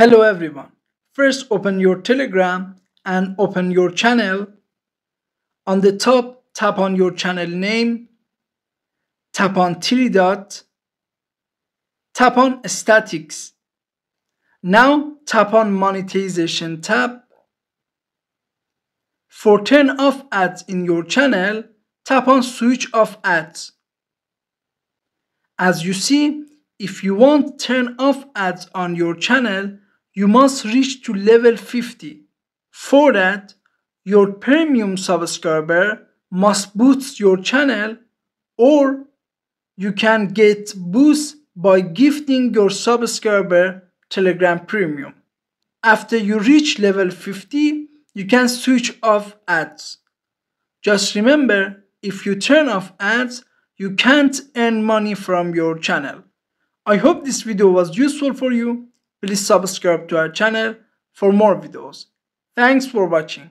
Hello everyone. First open your Telegram and open your channel. On the top, tap on your channel name, tap on three dot, tap on statics. Now tap on monetization tab. For turn off ads in your channel, tap on switch off ads. As you see, if you want turn off ads on your channel, you must reach to level 50. For that, your premium subscriber must boost your channel or you can get boost by gifting your subscriber Telegram Premium. After you reach level 50, you can switch off ads. Just remember, if you turn off ads, you can't earn money from your channel. I hope this video was useful for you. Please subscribe to our channel for more videos. Thanks for watching.